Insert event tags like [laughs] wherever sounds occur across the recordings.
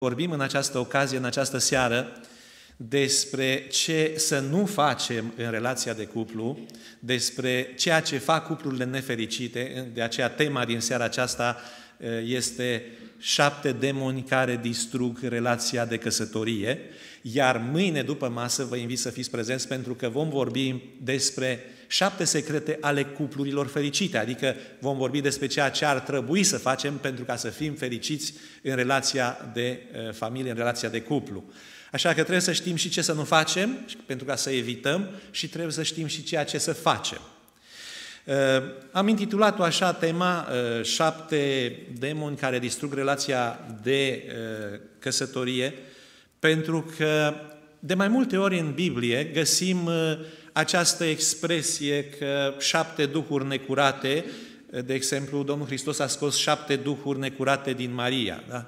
Vorbim în această ocazie, în această seară, despre ce să nu facem în relația de cuplu, despre ceea ce fac cuplurile nefericite, de aceea tema din seara aceasta eh, este șapte demoni care distrug relația de căsătorie, iar mâine după masă vă invit să fiți prezenți pentru că vom vorbi despre șapte secrete ale cuplurilor fericite, adică vom vorbi despre ceea ce ar trebui să facem pentru ca să fim fericiți în relația de eh, familie, în relația de cuplu. Așa că trebuie să știm și ce să nu facem, pentru ca să evităm, și trebuie să știm și ceea ce să facem. Eh, am intitulat-o așa tema, eh, șapte demoni care distrug relația de căsătorie, pentru că de mai multe ori în Biblie găsim această expresie că șapte duhuri necurate, de exemplu, Domnul Hristos a scos șapte duhuri necurate din Maria. Da?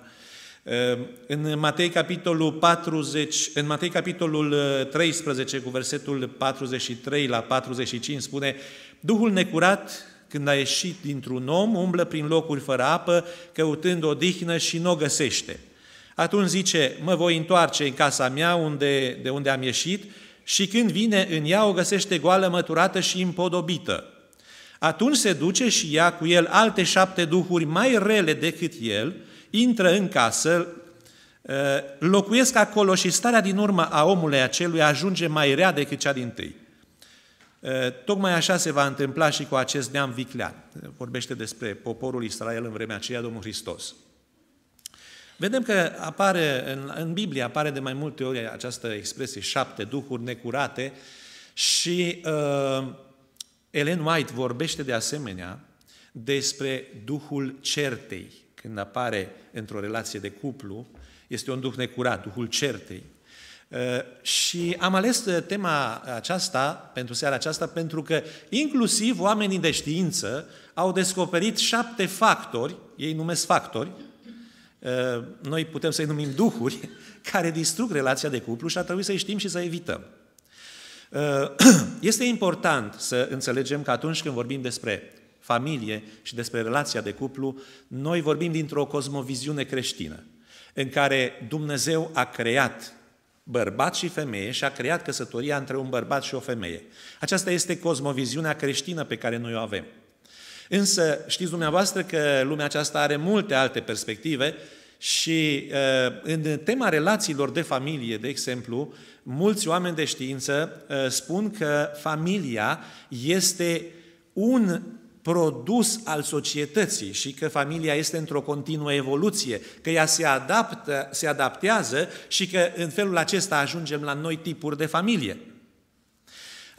Ehm, în Matei, capitolul 40, în Matei capitolul 13, uh, cu versetul 43 la 45, spune Duhul necurat, când a ieșit dintr-un om, umblă prin locuri fără apă, căutând odihnă și nu o găsește. Atunci zice, mă voi întoarce în casa mea unde, de unde am ieșit și când vine în ea o găsește goală, măturată și împodobită. Atunci se duce și ia cu el alte șapte duhuri mai rele decât el, intră în casă, uh, locuiesc acolo și starea din urmă a omului acelui ajunge mai rea decât cea din tâi. Uh, tocmai așa se va întâmpla și cu acest neam viclean. Vorbește despre poporul Israel în vremea aceea Domnul Hristos. Vedem că apare în, în Biblie apare de mai multe ori această expresie șapte duhuri necurate și uh, Ellen White vorbește de asemenea despre duhul certei. Când apare într-o relație de cuplu, este un duh necurat, duhul certei. Uh, și am ales uh, tema aceasta pentru seara aceasta pentru că inclusiv oamenii de știință au descoperit șapte factori, ei numesc factori, Ă, noi putem să-i numim duhuri, [laughs] care distrug relația de cuplu și ar trebui să-i știm și să evităm. Ă, [clears throat] este important să înțelegem că atunci când vorbim despre familie și despre relația de cuplu, noi vorbim dintr-o cosmoviziune creștină, în care Dumnezeu a creat bărbat și femeie și a creat căsătoria între un bărbat și o femeie. Aceasta este cosmoviziunea creștină pe care noi o avem. Însă știți dumneavoastră că lumea aceasta are multe alte perspective și eh, în tema relațiilor de familie, de exemplu, mulți oameni de știință eh, spun că familia este un produs al societății și că familia este într-o continuă evoluție, că ea se, adaptă, se adaptează și că în felul acesta ajungem la noi tipuri de familie.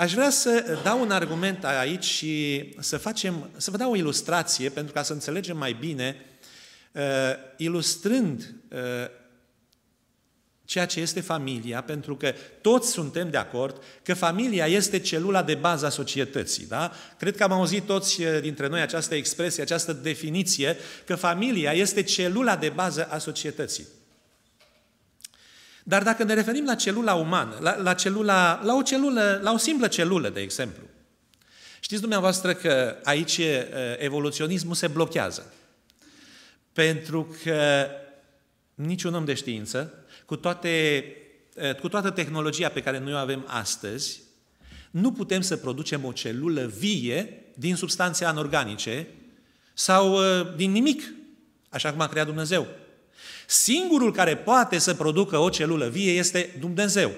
Aș vrea să dau un argument aici și să, facem, să vă dau o ilustrație pentru ca să înțelegem mai bine, uh, ilustrând uh, ceea ce este familia, pentru că toți suntem de acord că familia este celula de bază a societății. Da? Cred că am auzit toți uh, dintre noi această expresie, această definiție, că familia este celula de bază a societății. Dar dacă ne referim la celula umană, la, la, celula, la o celulă, la o simplă celulă, de exemplu, știți dumneavoastră că aici evoluționismul se blochează. Pentru că niciun om de știință, cu, toate, cu toată tehnologia pe care noi o avem astăzi, nu putem să producem o celulă vie din substanțe anorganice sau din nimic, așa cum a creat Dumnezeu. Singurul care poate să producă o celulă vie este Dumnezeu.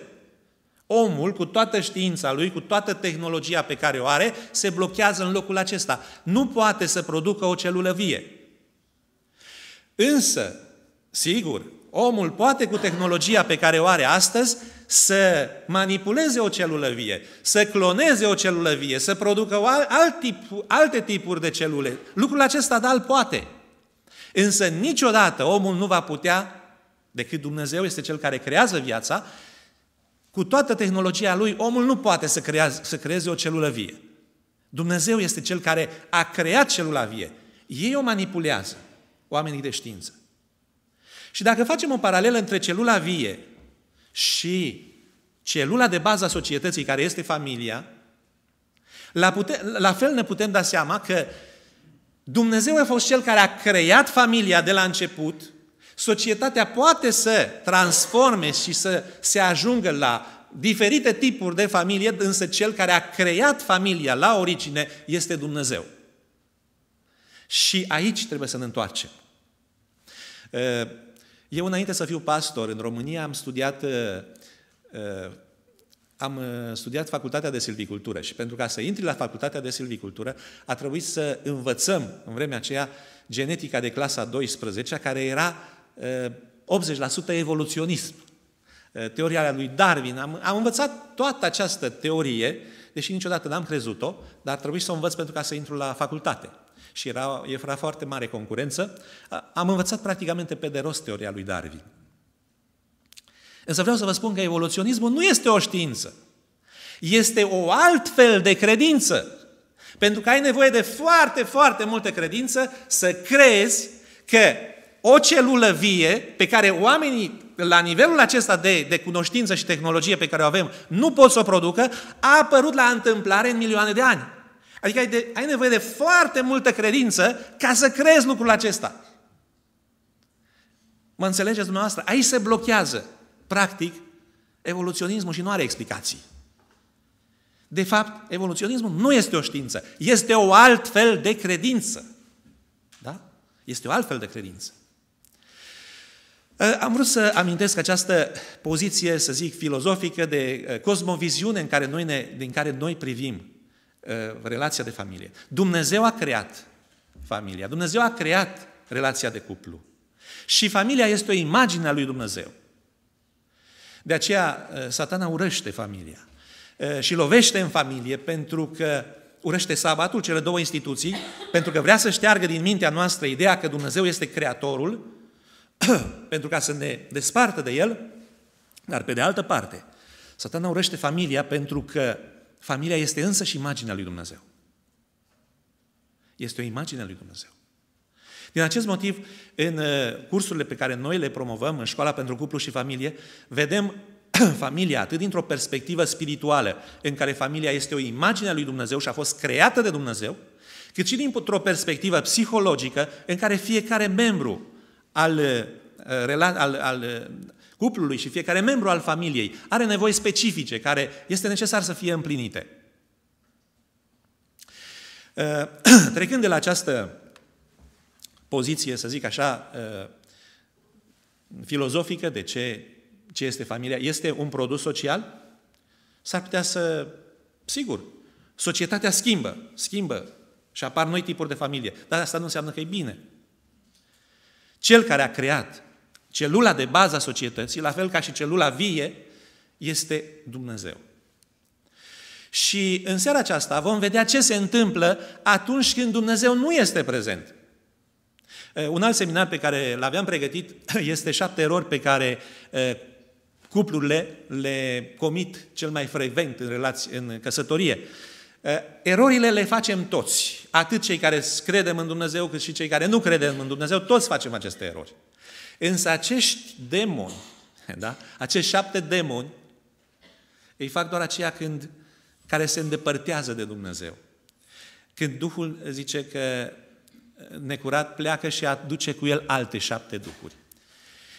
Omul, cu toată știința lui, cu toată tehnologia pe care o are, se blochează în locul acesta. Nu poate să producă o celulă vie. Însă, sigur, omul poate cu tehnologia pe care o are astăzi să manipuleze o celulă vie, să cloneze o celulă vie, să producă alt tip, alte tipuri de celule. Lucrul acesta, da, îl poate. Însă niciodată omul nu va putea, decât Dumnezeu este cel care creează viața, cu toată tehnologia lui, omul nu poate să, creaz, să creeze o celulă vie. Dumnezeu este cel care a creat celula vie. Ei o manipulează, oamenii de știință. Și dacă facem o paralelă între celula vie și celula de bază a societății, care este familia, la, pute- la fel ne putem da seama că Dumnezeu a fost Cel care a creat familia de la început, societatea poate să transforme și să se ajungă la diferite tipuri de familie, însă Cel care a creat familia la origine este Dumnezeu. Și aici trebuie să ne întoarcem. Eh, eu, înainte să fiu pastor în România, am studiat eh, eh, am uh, studiat facultatea de silvicultură și pentru ca să intri la facultatea de silvicultură a trebuit să învățăm în vremea aceea genetica de clasa 12 care era 80% uh, evoluționism. Uh, teoria lui Darwin. Am, am învățat toată această teorie, deși niciodată n-am crezut-o, dar trebuie să o învăț pentru ca să intru la facultate. Și era, era foarte mare concurență. Am învățat practicamente pe de rost teoria lui Darwin. Însă vreau să vă spun că evoluționismul nu este o știință. Este o altfel de credință. Pentru că ai nevoie de foarte, foarte multă credință să crezi că o celulă vie pe care oamenii la nivelul acesta de, de cunoștință și tehnologie pe care o avem nu pot să o producă, a apărut la întâmplare în milioane de ani. Adică ai, de, ai nevoie de foarte multă credință ca să crezi lucrul acesta. Mă înțelegeți dumneavoastră? Aici se blochează Practic, evoluționismul și nu are explicații. De fapt, evoluționismul nu este o știință, este o altfel de credință. Da? Este o altfel de credință. Am vrut să amintesc această poziție, să zic, filozofică de uh, cosmoviziune în care noi ne, din care noi privim uh, relația de familie. Dumnezeu a creat familia, Dumnezeu a creat relația de cuplu. Și familia este o imagine a lui Dumnezeu. De aceea, uh, satana urăște familia uh, și lovește în familie pentru că urăște sabatul, cele două instituții, pentru că vrea să șteargă din mintea noastră ideea că Dumnezeu este Creatorul, [clears throat] pentru ca să ne despartă de El, dar pe de altă parte, satana urăște familia pentru că familia este însă și imaginea lui Dumnezeu. Este o imagine a lui Dumnezeu. Din acest motiv, în uh, cursurile pe care noi le promovăm, în școala pentru cuplu și familie, vedem [clears throat] familia atât dintr-o perspectivă spirituală, în care familia este o imagine a lui Dumnezeu și a fost creată de Dumnezeu, cât și dintr-o perspectivă psihologică, în care fiecare membru al, uh, al, al uh, cuplului și fiecare membru al familiei are nevoi specifice care este necesar să fie împlinite. [clears throat] Trecând de la această poziție, să zic așa, uh, filozofică de ce, ce este familia, este un produs social? S-ar putea să... Sigur, societatea schimbă, schimbă și apar noi tipuri de familie. Dar asta nu înseamnă că e bine. Cel care a creat celula de bază a societății, la fel ca și celula vie, este Dumnezeu. Și în seara aceasta vom vedea ce se întâmplă atunci când Dumnezeu nu este prezent. Eh, un alt seminar pe care l-aveam pregătit [laughs] este șapte erori pe care eh, cuplurile le comit cel mai frecvent în, relație, în căsătorie. Eh, erorile le facem toți, atât cei care credem în Dumnezeu, cât și cei care nu credem în Dumnezeu, toți facem aceste erori. Însă acești demoni, [laughs] da? acești șapte demoni, îi fac doar aceia când, care se îndepărtează de Dumnezeu. Când Duhul zice că necurat pleacă și aduce cu el alte șapte duhuri.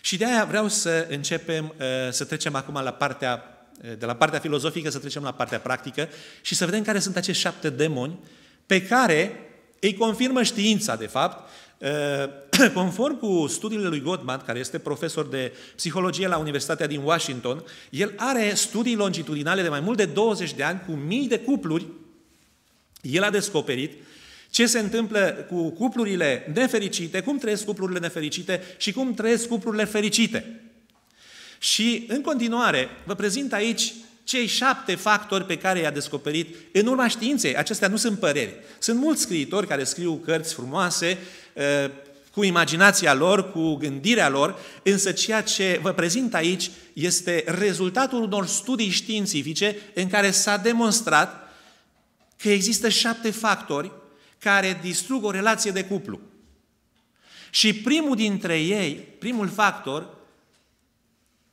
Și de aia vreau să începem, uh, să trecem acum la partea, uh, de la partea filozofică, să trecem la partea practică și să vedem care sunt acești șapte demoni pe care îi confirmă știința, de fapt, uh, [clears throat] Conform cu studiile lui Gottman, care este profesor de psihologie la Universitatea din Washington, el are studii longitudinale de mai mult de 20 de ani cu mii de cupluri. El a descoperit ce se întâmplă cu cuplurile nefericite, cum trăiesc cuplurile nefericite și cum trăiesc cuplurile fericite. Și în continuare vă prezint aici cei șapte factori pe care i-a descoperit în urma științei. Acestea nu sunt păreri. Sunt mulți scriitori care scriu cărți frumoase, ă, cu imaginația lor, cu gândirea lor, însă ceea ce vă prezint aici este rezultatul unor studii științifice în care s-a demonstrat că există șapte factori care distrug o relație de cuplu. Și primul dintre ei, primul factor,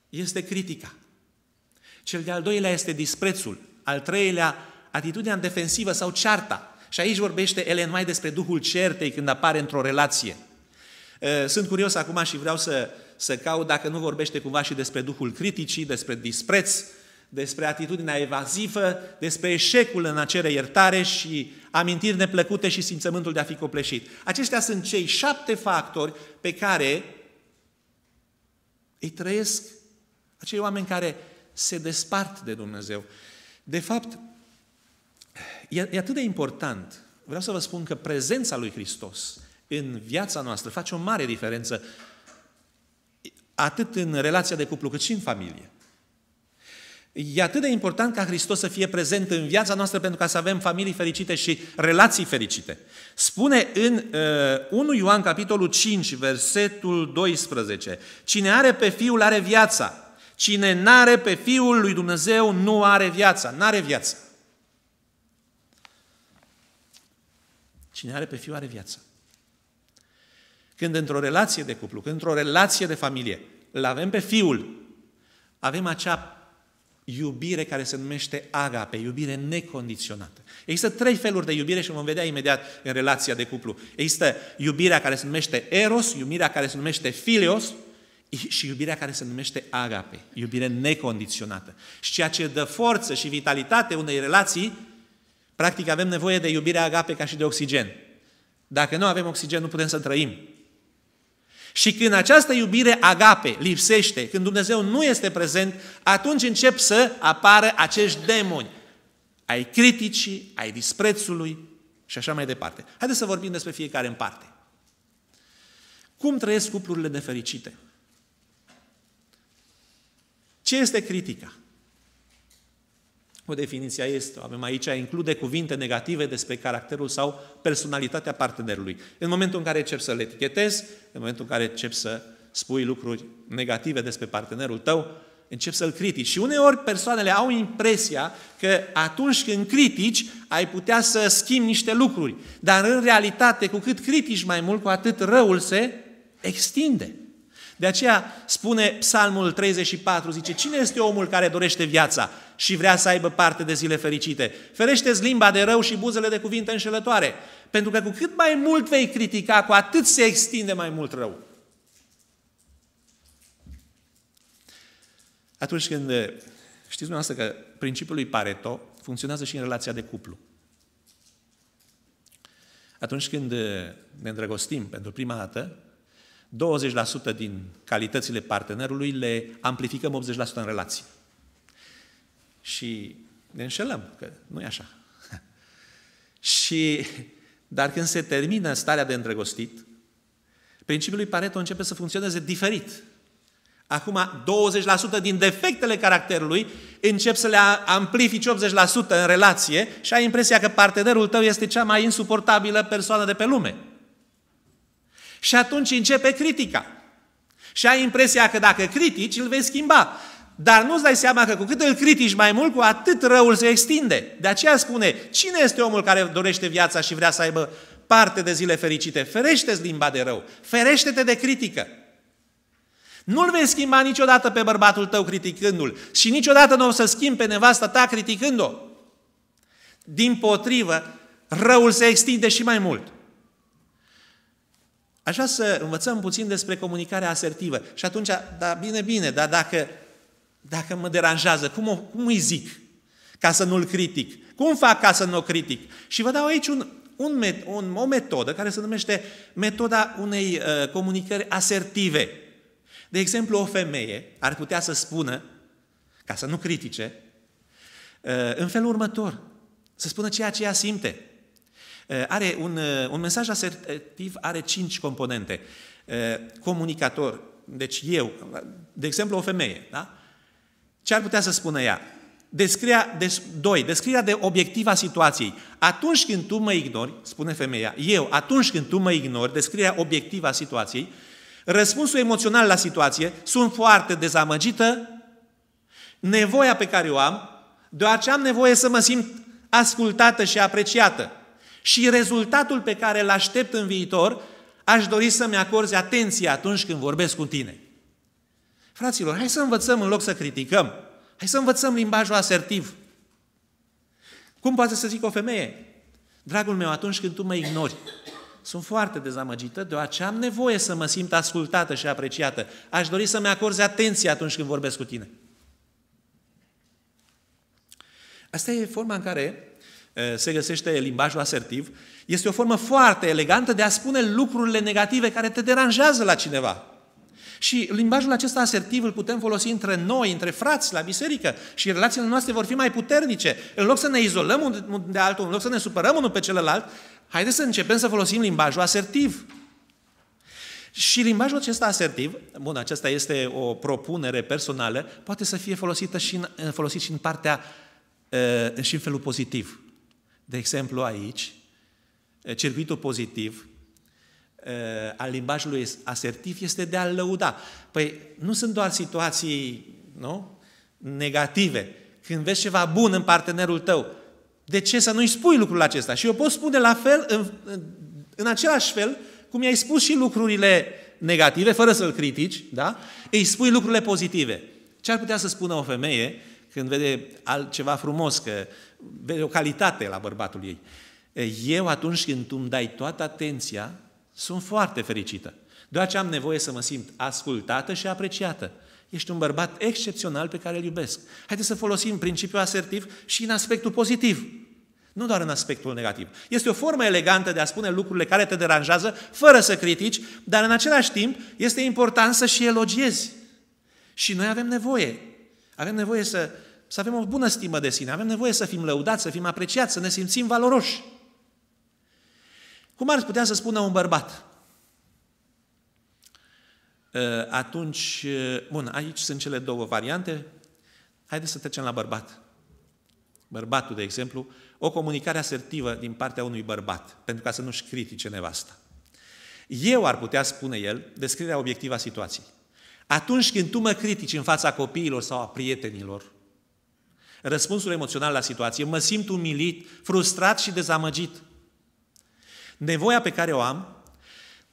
este critica. Cel de-al doilea este disprețul. Al treilea, atitudinea defensivă sau cearta. Și aici vorbește Ellen mai despre duhul certei când apare într-o relație. Ă, sunt curios acum și vreau să, să caut dacă nu vorbește cumva și despre duhul criticii, despre dispreț, despre atitudinea evazivă, despre eșecul în a cere iertare și amintiri neplăcute și simțământul de a fi copleșit. Acestea sunt cei șapte factori pe care îi trăiesc acei oameni care se despart de Dumnezeu. De fapt, e atât de important, vreau să vă spun că prezența lui Hristos în viața noastră face o mare diferență atât în relația de cuplu cât și în familie. E atât de important ca Hristos să fie prezent în viața noastră pentru ca să avem familii fericite și relații fericite. Spune în uh, 1 Ioan capitolul 5, versetul 12, Cine are pe Fiul are viața, cine n-are pe Fiul lui Dumnezeu nu are viața, n-are viața. Cine are pe Fiul are viața. Când într-o relație de cuplu, când într-o relație de familie, îl avem pe Fiul, avem acea iubire care se numește agape, iubire necondiționată. Există trei feluri de iubire și vom vedea imediat în relația de cuplu. Există iubirea care se numește eros, iubirea care se numește filios și iubirea care se numește agape, iubire necondiționată. Și ceea ce dă forță și vitalitate unei relații, practic avem nevoie de iubirea agape ca și de oxigen. Dacă nu avem oxigen, nu putem să trăim. Și când această iubire agape lipsește, când Dumnezeu nu este prezent, atunci încep să apară acești demoni ai criticii, ai disprețului și așa mai departe. Haideți să vorbim despre fiecare în parte. Cum trăiesc cuplurile nefericite? Ce este critica? cum definiția este, avem aici, include cuvinte negative despre caracterul sau personalitatea partenerului. În momentul în care încep să le etichetezi, în momentul în care încep să spui lucruri negative despre partenerul tău, încep să-l critici. Și uneori persoanele au impresia că atunci când critici, ai putea să schimbi niște lucruri. Dar în realitate, cu cât critici mai mult, cu atât răul se extinde. De aceea spune Psalmul 34, zice, cine este omul care dorește viața și vrea să aibă parte de zile fericite? Ferește-ți limba de rău și buzele de cuvinte înșelătoare, pentru că cu cât mai mult vei critica, cu atât se extinde mai mult rău. Atunci când, eh, știți dumneavoastră că principiul lui Pareto funcționează și în relația de cuplu. Atunci când eh, ne îndrăgostim pentru prima dată, 20% din calitățile partenerului le amplificăm 80% în relație. Și ne înșelăm, că nu e așa. [laughs] și, dar când se termină starea de îndrăgostit, principiul lui Pareto începe să funcționeze diferit. Acum, 20% din defectele caracterului încep să le amplifici 80% în relație și ai impresia că partenerul tău este cea mai insuportabilă persoană de pe lume. Și atunci începe critica. Și ai impresia că dacă critici, îl vei schimba. Dar nu-ți dai seama că cu cât îl critici mai mult, cu atât răul se extinde. De aceea spune, cine este omul care dorește viața și vrea să aibă parte de zile fericite? Ferește-ți limba de rău, ferește-te de critică. Nu-l vei schimba niciodată pe bărbatul tău criticându-l și niciodată nu o să schimbi pe nevasta ta criticând-o. Din potrivă, răul se extinde și mai mult. Aș vrea să învățăm puțin despre comunicarea asertivă. Și atunci, da, bine, bine, dar dacă, dacă mă deranjează, cum, o, cum îi zic ca să nu-l critic? Cum fac ca să nu l critic? Și vă dau aici un, un, un, o metodă care se numește metoda unei uh, comunicări asertive. De exemplu, o femeie ar putea să spună, ca să nu critique, uh, în felul următor, să spună ceea ce ea simte. Eh, are un, eh, un mesaj asertiv are cinci componente. Eh, comunicator, deci eu, de exemplu o femeie, da? Ce ar putea să spună ea? Descria, des, doi, descrierea de a situației. Atunci când tu mă ignori, spune femeia, eu, atunci când tu mă ignori, descrierea obiectivă a situației, răspunsul emoțional la situație, sunt foarte dezamăgită, nevoia pe care o am, deoarece am nevoie să mă simt ascultată și apreciată și rezultatul pe care îl aștept în viitor, aș dori să-mi acorzi atenție atunci când vorbesc cu tine. Fraților, hai să învățăm în loc să criticăm. Hai să învățăm limbajul asertiv. Cum poate să zic o femeie? Dragul meu, atunci când tu mă ignori, sunt foarte dezamăgită, deoarece am nevoie să mă simt ascultată și apreciată. Aș dori să-mi acorzi atenție atunci când vorbesc cu tine. Asta e forma în care Eh, se găsește limbajul asertiv, este o formă foarte elegantă de a spune lucrurile negative care te deranjează la cineva. Și limbajul acesta asertiv îl putem folosi între noi, între frați, la biserică și relațiile noastre vor fi mai puternice. În loc să ne izolăm unul de altul, în loc să ne supărăm unul pe celălalt, haideți să începem să folosim limbajul asertiv. Și limbajul acesta asertiv, bun, acesta este o propunere personală, poate să fie folosită și în, folosit și în partea, eh, și în felul pozitiv. De exemplu, aici, eh, circuitul pozitiv eh, al limbajului asertiv este de a lăuda. Păi nu sunt doar situații nu? negative. Când vezi ceva bun în partenerul tău, de ce să nu-i spui lucrul acesta? Și eu pot spune la fel, în, în același fel, cum i-ai spus și lucrurile negative, fără să-l critici, da? îi spui lucrurile pozitive. Ce ar putea să spună o femeie când vede altceva frumos, că vede o calitate la bărbatul ei. Eu, atunci când tu îmi dai toată atenția, sunt foarte fericită. Doar ce am nevoie să mă simt ascultată și apreciată. Ești un bărbat excepțional pe care îl iubesc. Haideți să folosim principiul asertiv și în aspectul pozitiv. Nu doar în aspectul negativ. Este o formă elegantă de a spune lucrurile care te deranjează, fără să critici, dar în același timp este important să și elogiezi. Și noi avem nevoie avem nevoie să, să avem o bună stimă de sine, avem nevoie să fim lăudați, să fim apreciați, să ne simțim valoroși. Cum ar putea să spună un bărbat? Uh, atunci, uh, bun, aici sunt cele două variante. Haideți să trecem la bărbat. Bărbatul, de exemplu, o comunicare asertivă din partea unui bărbat, pentru ca să nu-și critique nevasta. Eu ar putea spune el descrierea obiectivă a situației. Atunci când tu mă critici în fața copiilor sau a prietenilor, răspunsul emoțional la situație, mă simt umilit, frustrat și dezamăgit. Nevoia pe care o am,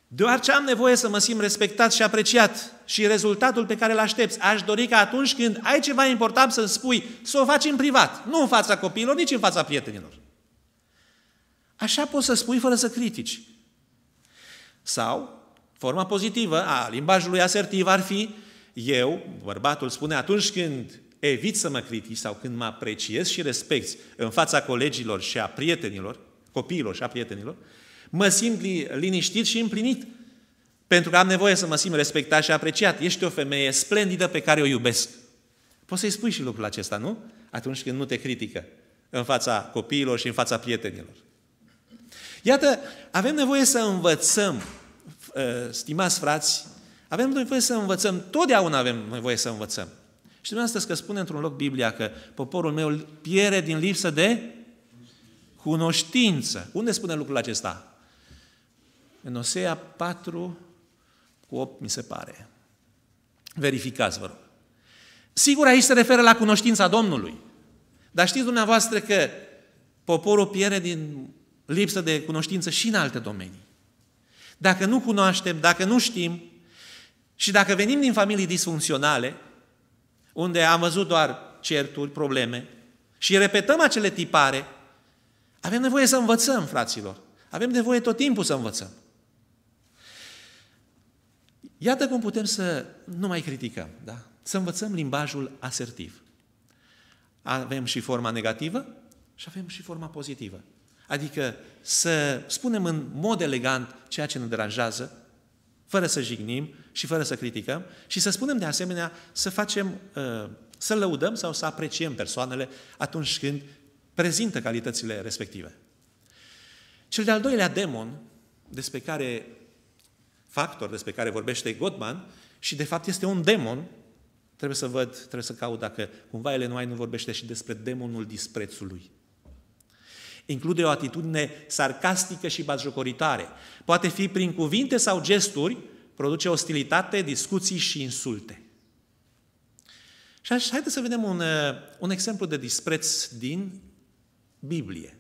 deoarece am nevoie să mă simt respectat și apreciat și rezultatul pe care îl aștepți. Aș dori ca atunci când ai ceva important să-mi spui, să o faci în privat, nu în fața copiilor, nici în fața prietenilor. Așa poți să spui fără să critici. Sau Forma pozitivă a limbajului asertiv ar fi eu, bărbatul spune, atunci când evit să mă critici sau când mă apreciez și respecti în fața colegilor și a prietenilor, copiilor și a prietenilor, mă simt liniștit și împlinit. Pentru că am nevoie să mă simt respectat și apreciat. Ești o femeie splendidă pe care o iubesc. Poți să-i spui și lucrul acesta, nu? Atunci când nu te critică în fața copiilor și în fața prietenilor. Iată, avem nevoie să învățăm Eh, stimați frați, avem nevoie să învățăm, totdeauna avem nevoie să învățăm. Și dumneavoastră că spune într-un loc Biblia că poporul meu piere din lipsă de cunoștință. Unde spune lucrul acesta? În Osea 4 cu 8, mi se pare. Verificați, vă rog. Sigur, aici se referă la cunoștința Domnului. Dar știți dumneavoastră că poporul piere din lipsă de cunoștință și în alte domenii dacă nu cunoaștem, dacă nu știm și dacă venim din familii disfuncționale, unde am văzut doar certuri, probleme, și repetăm acele tipare, avem nevoie să învățăm, fraților. Avem nevoie tot timpul să învățăm. Iată cum putem să nu mai criticăm, da? Să învățăm limbajul asertiv. Avem și forma negativă și avem și forma pozitivă. Adică să spunem în mod elegant ceea ce ne deranjează, fără să jignim și fără să criticăm și să spunem de asemenea să facem, uh, să lăudăm sau să apreciem persoanele atunci când prezintă calitățile respective. Cel de-al doilea demon despre care factor despre care vorbește Gottman și de fapt este un demon, trebuie să văd, trebuie să caut dacă cumva ele nu vorbește și despre demonul disprețului. Include o atitudine sarcastică și batjocoritoare. Poate fi prin cuvinte sau gesturi, produce ostilitate, discuții și insulte. Și haideți să vedem un, uh, un exemplu de dispreț din Biblie.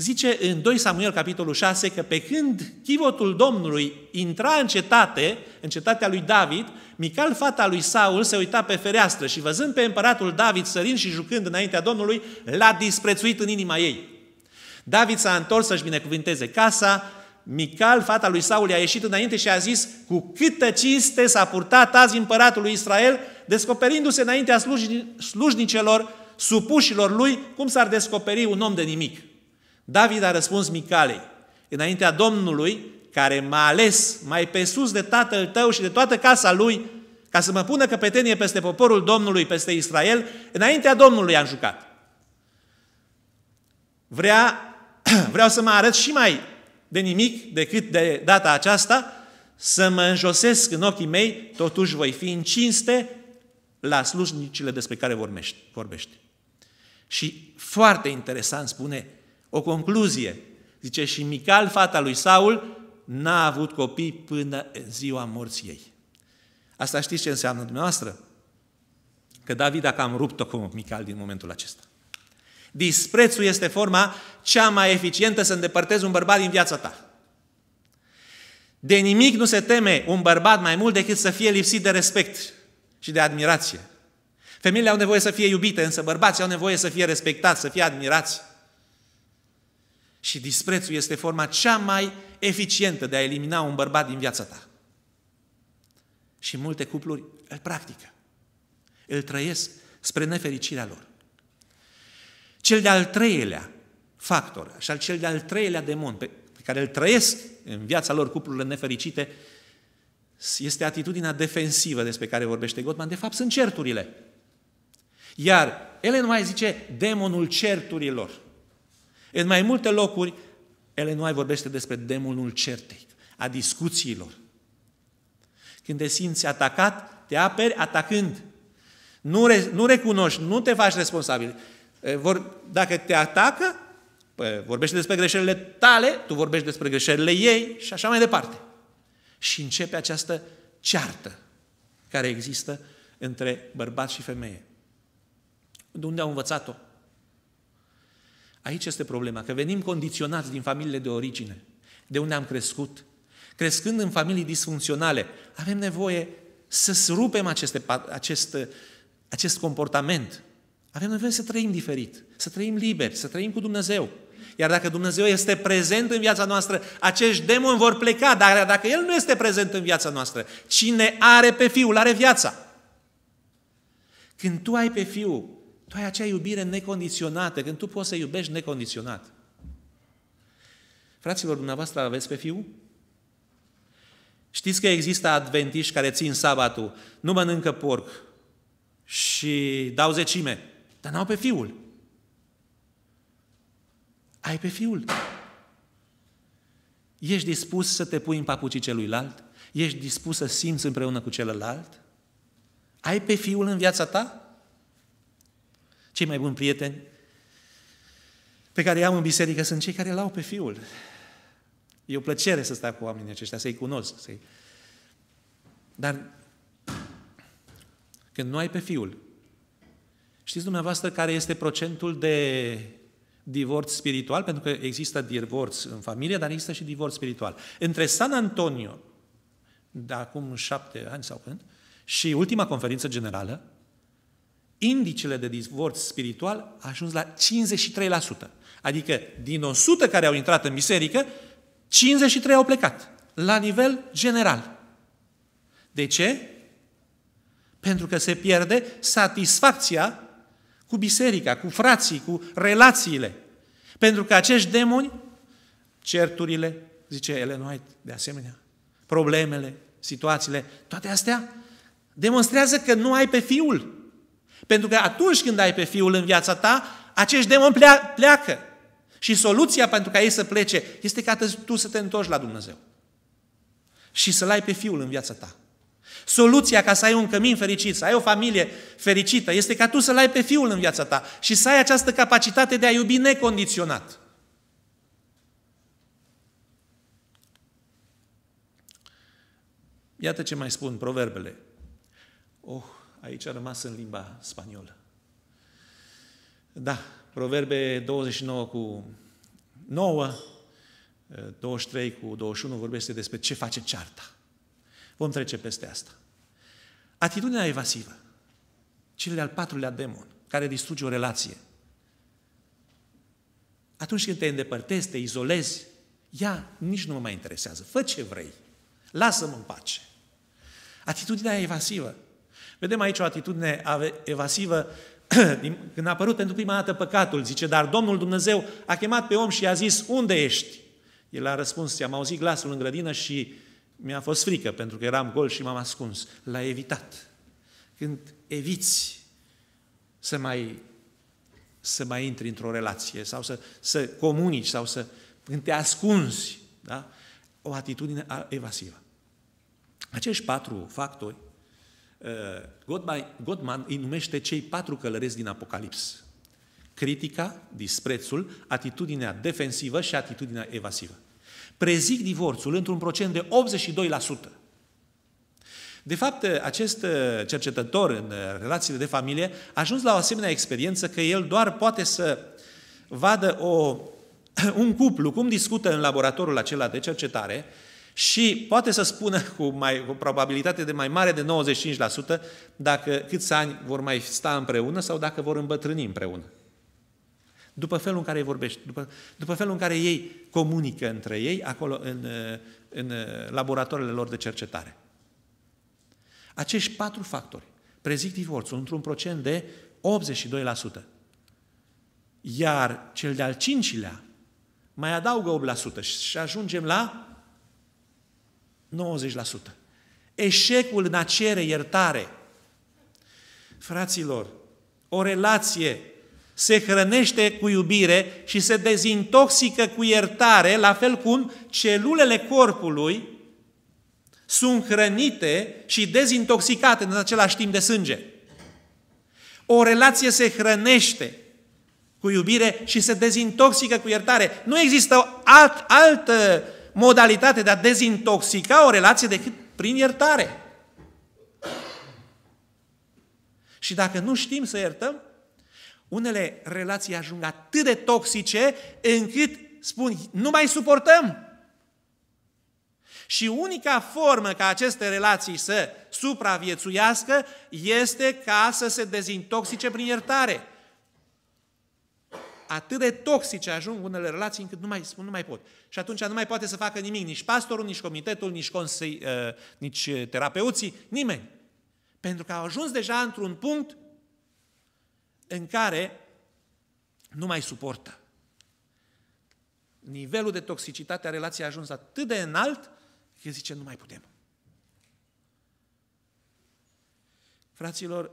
Zice în 2 Samuel, capitolul 6, că pe când chivotul Domnului intra în cetate, în cetatea lui David, Mical, fata lui Saul, se uita pe fereastră și văzând pe împăratul David sărind și jucând înaintea Domnului, l-a disprețuit în inima ei. David s-a întors să-și binecuvinteze casa, Mical, fata lui Saul, i-a ieșit înainte și a zis, cu câtă cinste s-a purtat azi împăratul lui Israel, descoperindu-se înaintea slujnicelor, supușilor lui, cum s-ar descoperi un om de nimic. David a răspuns Micalei, înaintea Domnului, care m-a ales mai pe sus de tatăl tău și de toată casa lui, ca să mă pună căpetenie peste poporul Domnului, peste Israel, înaintea Domnului am jucat. Vrea, [clears throat] vreau să mă arăt și mai de nimic decât de data aceasta, să mă înjosesc în ochii mei, totuși voi fi în cinste la slujnicile despre care vorbești. vorbești. Și foarte interesant spune o concluzie. Zice, și Mical, fata lui Saul, n-a avut copii până în ziua morții ei. Asta știți ce înseamnă dumneavoastră? Că David a cam rupt-o cu Mical din momentul acesta. Disprețul este forma cea mai eficientă să îndepărtezi un bărbat din viața ta. De nimic nu se teme un bărbat mai mult decât să fie lipsit de respect și de admirație. Femeile au nevoie să fie iubite, însă bărbații au nevoie să fie respectați, să fie admirați. Și disprețul este forma cea mai eficientă de a elimina un bărbat din viața ta. Și multe cupluri îl practică. Îl trăiesc spre nefericirea lor. Cel de-al treilea factor, așa cel de-al treilea demon pe care îl trăiesc în viața lor cuplurile nefericite, este atitudinea defensivă despre care vorbește Gottman. De fapt, sunt certurile. Iar Ellen White zice demonul certurilor. În mai multe locuri, ele nu mai vorbește despre demonul certei, a discuțiilor. Când te simți atacat, te aperi atacând. Nu, re, nu recunoști, nu te faci responsabil. Vor, dacă te atacă, pă, vorbește despre greșelile tale, tu vorbești despre greșelile ei și așa mai departe. Și începe această ceartă care există între bărbat și femeie. De unde au învățat-o? Aici este problema, că venim condiționați din familiile de origine, de unde am crescut. Crescând în familii disfuncționale, avem nevoie să rupem aceste, acest, acest comportament. Avem nevoie să trăim diferit, să trăim liber, să trăim cu Dumnezeu. Iar dacă Dumnezeu este prezent în viața noastră, acești demoni vor pleca, dar dacă El nu este prezent în viața noastră, cine are pe Fiul are viața. Când tu ai pe Fiul, tu ai acea iubire necondiționată, când tu poți să iubești necondiționat. Fraților, dumneavoastră aveți pe Fiul? Știți că există adventiști care țin sabatul, nu mănâncă porc și dau zecime, dar n-au pe Fiul. Ai pe Fiul. Ești dispus să te pui în papucii celuilalt? Ești dispus să simți împreună cu celălalt? Ai pe Fiul în viața ta? Cei mai buni prieteni pe care i-am în biserică sunt cei care l-au pe Fiul. E o plăcere să stau cu oamenii aceștia, să-i cunosc. Să Dar când nu ai pe Fiul, știți dumneavoastră care este procentul de divorț spiritual? Pentru că există divorț în familie, dar există și divorț spiritual. Între San Antonio, de acum șapte ani sau când, și ultima conferință generală, indicele de divorț spiritual a ajuns la 53%. Adică din 100 care au intrat în biserică, 53 au plecat, la nivel general. De ce? Pentru că se pierde satisfacția cu biserica, cu frații, cu relațiile. Pentru că acești demoni, certurile, zice Ellen White, de asemenea, problemele, situațiile, toate astea, demonstrează că nu ai pe fiul, pentru că atunci când ai pe Fiul în viața ta, acești demoni pleacă. Și soluția pentru ca ei să plece este ca tu să te întorci la Dumnezeu. Și să-L ai pe Fiul în viața ta. Soluția ca să ai un cămin fericit, să ai o familie fericită, este ca tu să-L ai pe Fiul în viața ta și să ai această capacitate de a iubi necondiționat. Iată ce mai spun proverbele. Oh, Aici a rămas în limba spaniolă. Da, Proverbe 29 cu 9, 23 cu 21 vorbește despre ce face cearta. Vom trece peste asta. Atitudinea evasivă, cel de-al patrulea demon, care distruge o relație. Atunci când te îndepărtezi, te izolezi, ea nici nu mă mai interesează. Fă ce vrei. Lasă-mă în pace. Atitudinea evasivă Vedem aici o atitudine evasivă [clears throat] când a apărut pentru prima dată păcatul, zice, dar Domnul Dumnezeu a chemat pe om și i-a zis, unde ești? El a răspuns, i-am auzit glasul în grădină și mi-a fost frică pentru că eram gol și m-am ascuns. L-a evitat. Când eviți să mai, să mai intri într-o relație sau să, să comunici sau să, când te ascunzi, da? o atitudine evasivă. Acești patru factori Eh, Gottman, îi numește cei patru călăreți din Apocalips. Critica, disprețul, atitudinea defensivă și atitudinea evasivă. Prezic divorțul într-un procent de 82%. De fapt, eh, acest eh, cercetător în relațiile de familie a ajuns la o asemenea experiență că el doar poate să vadă o, [clears throat] un cuplu, cum discută în laboratorul acela de cercetare, și poate să spună [laughs] cu, mai, cu probabilitate de mai mare de 95% dacă câți ani vor mai sta împreună sau dacă vor îmbătrâni împreună. După felul în care vorbești, vorbește, după, după felul în care ei comunică între ei acolo în, uh, în uh, laboratoarele lor de cercetare. Acești patru factori prezic divorțul într-un procent de 82%. Iar cel de-al cincilea mai adaugă 8% și ajungem la 90%. Eșecul în a cere iertare. Fraților, o relație se hrănește cu iubire și se dezintoxică cu iertare, la fel cum celulele corpului sunt hrănite și dezintoxicate în același timp de sânge. O relație se hrănește cu iubire și se dezintoxică cu iertare. Nu există alt, altă modalitate de a dezintoxica o relație decât prin iertare. Și dacă nu știm să iertăm, unele relații ajung atât de toxice încât spun, nu mai suportăm. Și unica formă ca aceste relații să supraviețuiască este ca să se dezintoxice prin iertare atât de toxice ajung unele relații încât nu mai spun, nu mai pot. Și atunci nu mai poate să facă nimic, nici pastorul, nici comitetul, nici, consei, uh, nici uh, terapeuții, nimeni. Pentru că au ajuns deja într-un punct în care nu mai suportă. Nivelul de toxicitate a relației a ajuns atât de înalt că zice nu mai putem. Fraților, [clears throat]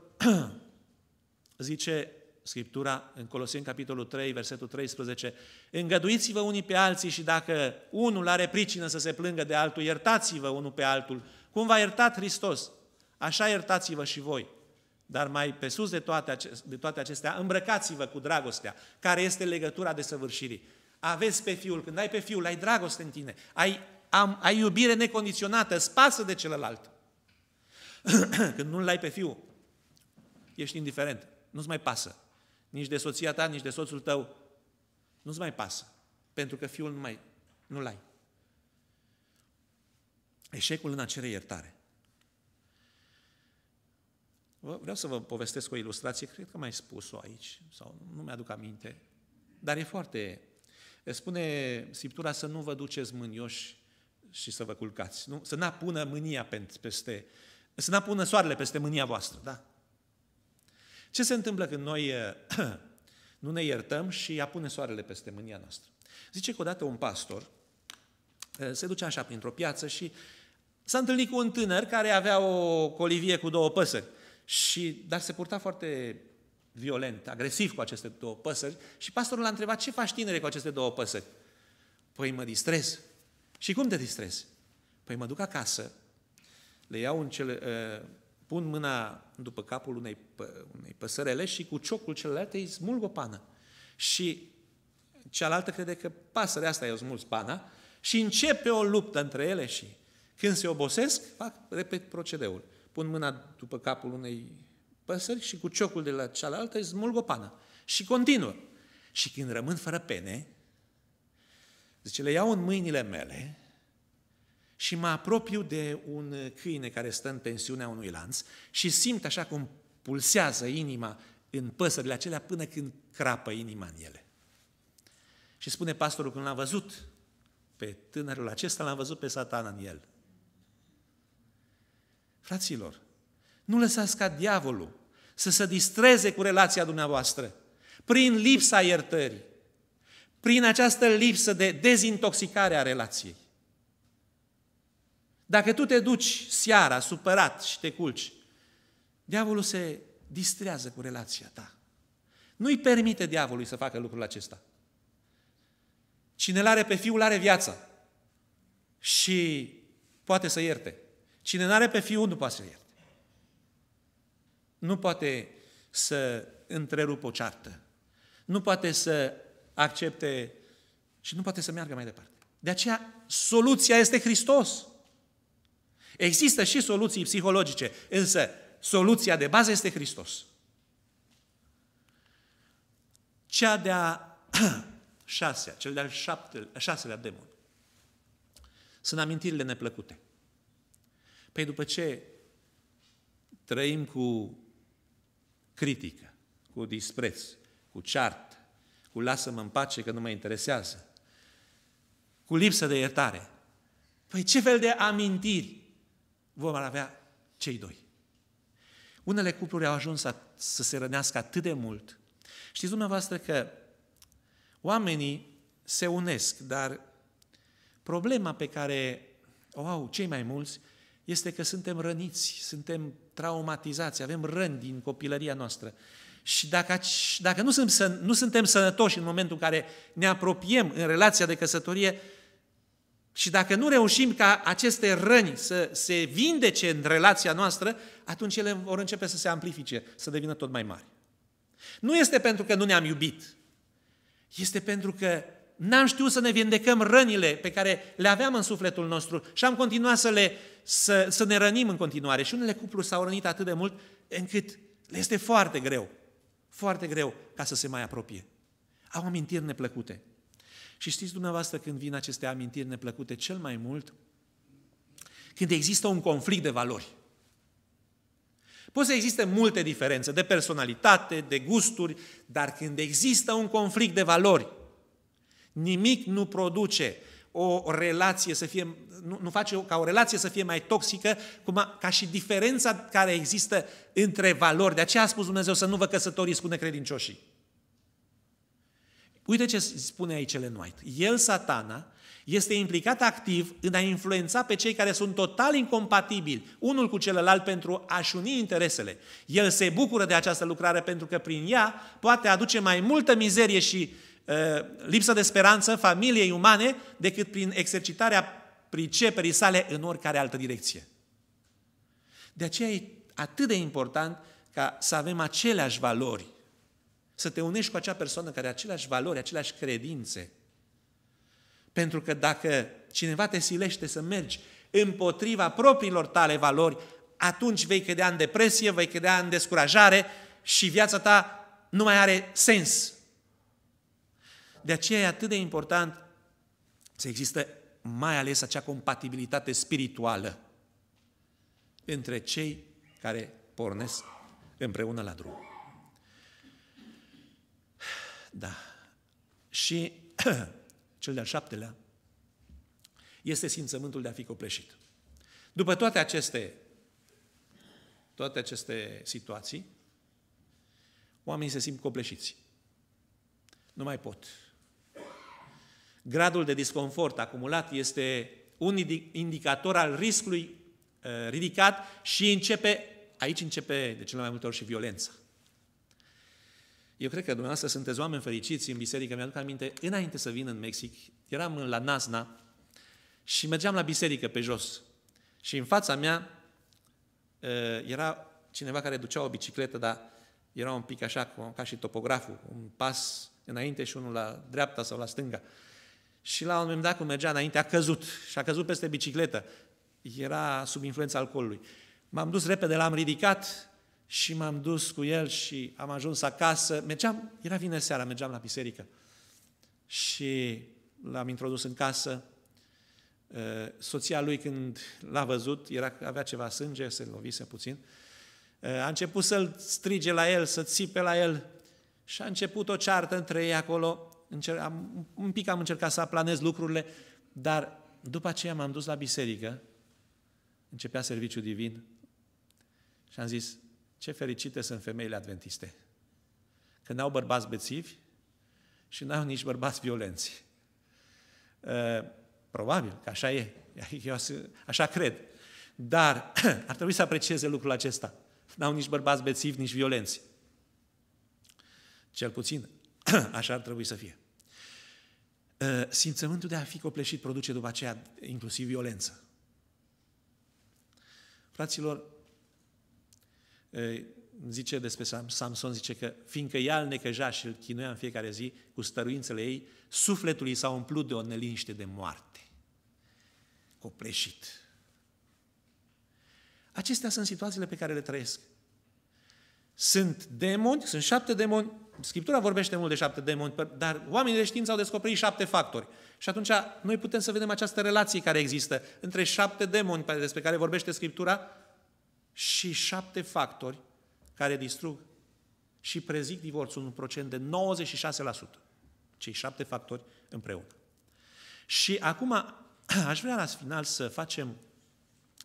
zice Scriptura în Colosien, capitolul 3, versetul 13, Îngăduiți-vă unii pe alții și dacă unul are pricină să se plângă de altul, iertați-vă unul pe altul, cum v-a iertat Hristos, așa iertați-vă și voi. Dar mai pe sus de toate, de toate acestea, îmbrăcați-vă cu dragostea, care este legătura de săvârșirii. Aveți pe Fiul, când ai pe Fiul, ai dragoste în tine, ai, am, ai iubire necondiționată, spasă de celălalt. [clears throat] când nu-L ai pe Fiul, ești indiferent, nu-ți mai pasă, nici de soția ta, nici de soțul tău, nu-ți mai pasă, pentru că fiul nu mai, nu-l ai. Eșecul în a cere iertare. Vreau să vă povestesc o ilustrație, cred că mai spus-o aici, sau nu mi-aduc aminte, dar e foarte... Spune Scriptura să nu vă duceți mânioși și să vă culcați, nu? Să n-apună mânia peste, să n-apună soarele peste mânia voastră, da? Ce se întâmplă când noi eh, [clears throat] nu ne iertăm și apune soarele peste mânia noastră? Zice că odată un pastor eh, se ducea așa printr-o piață și s-a întâlnit cu un tânăr care avea o colivie cu două păsări. Și, dar se purta foarte violent, agresiv cu aceste două păsări și pastorul l-a întrebat, ce faci tinere cu aceste două păsări? Păi mă distrez. Și cum te distrez? Păi mă duc acasă, le iau în cele, uh, pun mâna după capul unei, pă, unei păsărele și cu ciocul celălalt îi smulg o pană. Și cealaltă crede că pasărea asta e o smulg pana și începe o luptă între ele și când se obosesc, fac, repet procedeul. Pun mâna după capul unei păsări și cu ciocul de la cealaltă îi smulg o pană. Și continuă. Și când rămân fără pene, zice, le iau în mâinile mele și mă apropiu de un câine care stă în pensiunea unui lanț și simt așa cum pulsează inima în păsările acelea până când crapă inima în ele. Și spune pastorul când l a văzut pe tânărul acesta, l a văzut pe satana în el. Fraților, nu lăsați ca diavolul să se distreze cu relația dumneavoastră prin lipsa iertării, prin această lipsă de dezintoxicare a relației. Dacă tu te duci seara supărat și te culci, diavolul se distrează cu relația ta. Nu-i permite diavolului să facă lucrul acesta. Cine l-are pe fiul, are viața. Și poate să ierte. Cine nu are pe fiul, nu poate să ierte. Nu poate să întrerupă o ceartă. Nu poate să accepte și nu poate să meargă mai departe. De aceea, soluția este Hristos. Există și soluții psihologice, însă soluția de bază este Hristos. Cea de-a [clears throat] șasea, cel de-al șaselea demon. Sunt amintirile neplăcute. Păi după ce trăim cu critică, cu dispreț, cu ceart, cu lasă-mă în pace că nu mă interesează, cu lipsă de iertare, păi ce fel de amintiri vom avea cei doi. Unele cupluri au ajuns să se rănească atât de mult. Știți dumneavoastră că oamenii se unesc, dar problema pe care o au cei mai mulți este că suntem răniți, suntem traumatizați, avem răni din copilăria noastră. Și dacă, dacă nu, sunt, nu suntem sănătoși în momentul în care ne apropiem în relația de căsătorie, și dacă nu reușim ca aceste răni să se vindece în relația noastră, atunci ele vor începe să se amplifice, să devină tot mai mari. Nu este pentru că nu ne-am iubit, este pentru că n-am știut să ne vindecăm rănile pe care le aveam în sufletul nostru și am continuat să, le, să, să ne rănim în continuare. Și unele cupluri s-au rănit atât de mult încât le este foarte greu, foarte greu ca să se mai apropie. Au amintiri neplăcute. Și știți dumneavoastră când vin aceste amintiri neplăcute cel mai mult? Când există un conflict de valori. Pot să existe multe diferențe de personalitate, de gusturi, dar când există un conflict de valori, nimic nu produce o relație să fie, nu, nu face ca o relație să fie mai toxică, cum a, ca și diferența care există între valori. De aceea a spus Dumnezeu să nu vă căsătoriți cu necredincioșii. Uite ce spune aici Ellen White. El, satana, este implicat activ în a influența pe cei care sunt total incompatibili unul cu celălalt pentru a-și uni interesele. El se bucură de această lucrare pentru că prin ea poate aduce mai multă mizerie și uh, lipsă de speranță familiei umane decât prin exercitarea priceperii sale în oricare altă direcție. De aceea e atât de important ca să avem aceleași valori să te unești cu acea persoană care are aceleași valori, aceleași credințe. Pentru că dacă cineva te silește să mergi împotriva propriilor tale valori, atunci vei cădea în depresie, vei cădea în descurajare și viața ta nu mai are sens. De aceea e atât de important să există mai ales acea compatibilitate spirituală între cei care pornesc împreună la drum. Da. Și [clears throat] cel de-al șaptelea este simțământul de a fi copleșit. După toate aceste, toate aceste situații, oamenii se simt copleșiți. Nu mai pot. Gradul de disconfort acumulat este un indicator al riscului uh, ridicat și începe, aici începe de cele mai multe ori și violența. Eu cred că dumneavoastră sunteți oameni fericiți în biserică. Mi-aduc aminte, înainte să vin în Mexic, eram la Nazna și mergeam la biserică pe jos. Și în fața mea uh, era cineva care ducea o bicicletă, dar era un pic așa, ca și topograful, un pas înainte și unul la dreapta sau la stânga. Și la un moment dat, cum mergea înainte, a căzut și a căzut peste bicicletă. Era sub influența alcoolului. M-am dus repede, l-am ridicat și m-am dus cu el și am ajuns acasă. Mergeam, era vineri seara, mergeam la biserică. Și l-am introdus în casă. Uh, soția lui, când l-a văzut, era, avea ceva sânge, se lovise puțin. Uh, a început să-l strige la el, să țipe la el și a început o ceartă între ei acolo. un pic am încercat să aplanez lucrurile, dar după aceea m-am dus la biserică, începea serviciul divin și am zis, ce fericite sunt femeile adventiste! Că n-au bărbați bețivi și n-au nici bărbați violenți. Ă, probabil că așa e. Eu așa cred. Dar [clears throat] ar trebui să aprecieze lucrul acesta. N-au nici bărbați bețivi, nici violenți. Cel puțin, [clears throat] așa ar trebui să fie. Ă, simțământul de a fi copleșit produce după aceea inclusiv violență. Fraților, zice despre Samson, zice că fiindcă ea îl necăja și îl chinuia în fiecare zi cu stăruințele ei, sufletul i s-a umplut de o neliniște de moarte. Copleșit. Acestea sunt situațiile pe care le trăiesc. Sunt demoni, sunt șapte demoni, Scriptura vorbește mult de șapte demoni, dar oamenii de știință au descoperit șapte factori. Și atunci noi putem să vedem această relație care există între șapte demoni despre care vorbește Scriptura și șapte factori care distrug și prezic divorțul un procent de 96%. Cei șapte factori împreună. Și acum [clears throat] aș vrea la final să facem,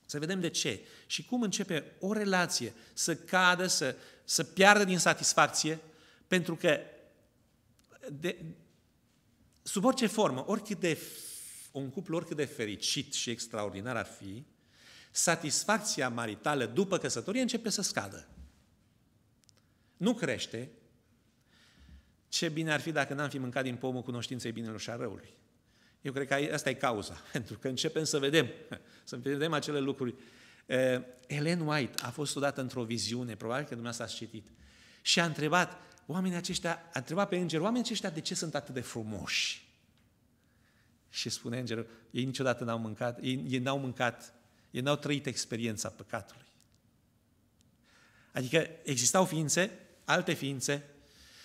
să vedem de ce și cum începe o relație să cadă, să, să piardă din satisfacție, pentru că de, sub orice formă, oricât de un cuplu oricât de fericit și extraordinar ar fi, satisfacția maritală după căsătorie începe să scadă. Nu crește. Ce bine ar fi dacă n-am fi mâncat din pomul cunoștinței binelor și a răului. Eu cred că asta e cauza, [laughs] pentru că începem să vedem, [laughs] să vedem acele lucruri. Ellen White a fost odată într-o viziune, probabil că dumneavoastră ați citit, și a întrebat oamenii aceștia, a întrebat pe înger, oamenii aceștia de ce sunt atât de frumoși? Și spune îngerul, ei niciodată n-au mâncat, ei, ei n-au mâncat ei n-au trăit experiența păcatului. Adică existau ființe, alte ființe,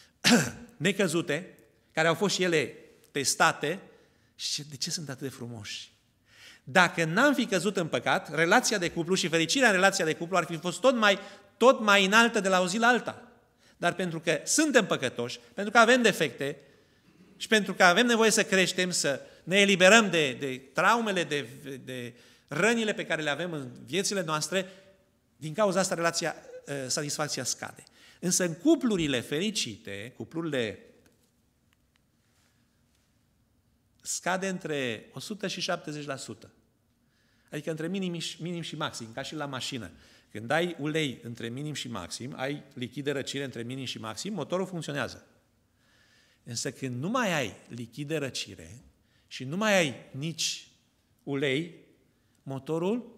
[clears throat] necăzute, care au fost și ele testate și de ce sunt atât de frumoși? Dacă n-am fi căzut în păcat, relația de cuplu și fericirea în relația de cuplu ar fi fost tot mai, tot mai înaltă de la o zi la alta. Dar pentru că suntem păcătoși, pentru că avem defecte și pentru că avem nevoie să creștem, să ne eliberăm de, de traumele, de, de rănile pe care le avem în viețile noastre, din cauza asta relația, ă, satisfacția scade. Însă în cuplurile fericite, cuplurile scade între 100 și 70%. Adică între minim și, minim și maxim, ca și la mașină. Când ai ulei între minim și maxim, ai lichid de răcire între minim și maxim, motorul funcționează. Însă când nu mai ai lichid de răcire și nu mai ai nici ulei, motorul